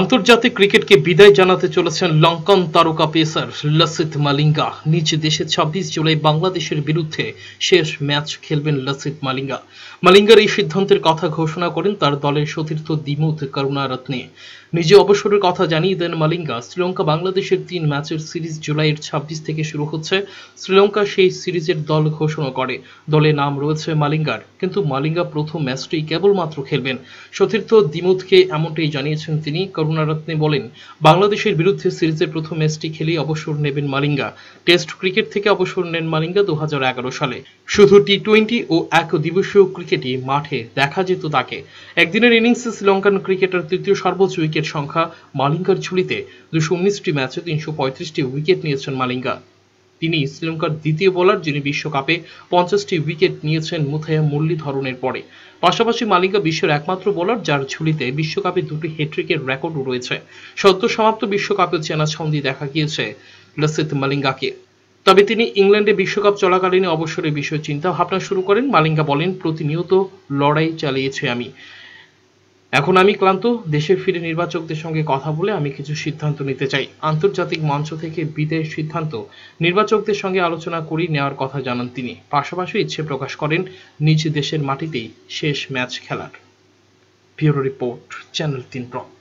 আন্তর্জাতিক ক্রিকেটকে বিদায় জানাতে চলেছেন লঙ্কান তারকা পেসার লসিত মালিঙ্গা নিজ দেশে ছাব্বিশ জুলাই বাংলাদেশের বিরুদ্ধে শেষ ম্যাচ খেলবেন লসিত মালিঙ্গা মালিঙ্গার এই সিদ্ধান্তের কথা ঘোষণা করেন তার দলের সতীর্থ দিমুথ করুণারত্নে নিজে অবসরের কথা জানিয়ে দেন মালিঙ্গা শ্রীলঙ্কা বাংলাদেশের তিন ম্যাচের সিরিজ জুলাইয়ের ছাব্বিশ থেকে শুরু হচ্ছে শ্রীলঙ্কা সেই সিরিজের দল ঘোষণা করে দলে নাম রয়েছে মালিঙ্গার কিন্তু মালিঙ্গা প্রথম ম্যাচটি কেবলমাত্র খেলবেন সতীর্থ দিমুথকে এমনটাই জানিয়েছেন তিনি করুণারত্নে বলেন বাংলাদেশের বিরুদ্ধে সিরিজের প্রথম ম্যাচটি খেলে অবসর নেবেন মালিঙ্গা টেস্ট ক্রিকেট থেকে অবসর নেন মালিঙ্গা দু সালে শুধু টি টোয়েন্টি ও এক দিবসীয় ক্রিকেটই মাঠে দেখা যেত তাকে একদিনের ইনিংসে শ্রীলঙ্কান ক্রিকেটার তৃতীয় সর্বোচ্চ উইকেট সংখ্যা মালিঙ্গার ঝুলিতে দুশো উনিশটি ম্যাচে তিনশো পঁয়ত্রিশটি উইকেট নিয়েছেন মালিঙ্গা তিনি শ্রীলঙ্কার দ্বিতীয় বোলার যিনি বিশ্বকাপে পঞ্চাশটি উইকেট নিয়েছেন মুথাইয়া মুরলীধরনের পরে পাশাপাশি মালিঙ্গা বিশ্বের একমাত্র বোলার যার ঝুলিতে বিশ্বকাপে দুটি হ্যাট্রিকের রেকর্ডও রয়েছে সদ্য সমাপ্ত বিশ্বকাপে চেনা ছন্দি দেখা গিয়েছে লসিত মালিঙ্গাকে তবে তিনি ইংল্যান্ডে বিশ্বকাপ চলাকালীন অবসরের বিষয়ে চিন্তা ভাবনা শুরু করেন মালিঙ্গা বলেন প্রতিনিয়ত লড়াই চালিয়েছে আমি এখন আমি ক্লান্ত দেশে ফিরে নির্বাচকদের সঙ্গে কথা বলে আমি কিছু সিদ্ধান্ত নিতে চাই আন্তর্জাতিক মঞ্চ থেকে বিদেশ সিদ্ধান্ত নির্বাচকদের সঙ্গে আলোচনা করে নেওয়ার কথা জানান তিনি পাশাপাশি ইচ্ছে প্রকাশ করেন নিজ দেশের মাটিতেই শেষ ম্যাচ খেলার ব্যুরো রিপোর্ট চ্যানেল তিন প্রক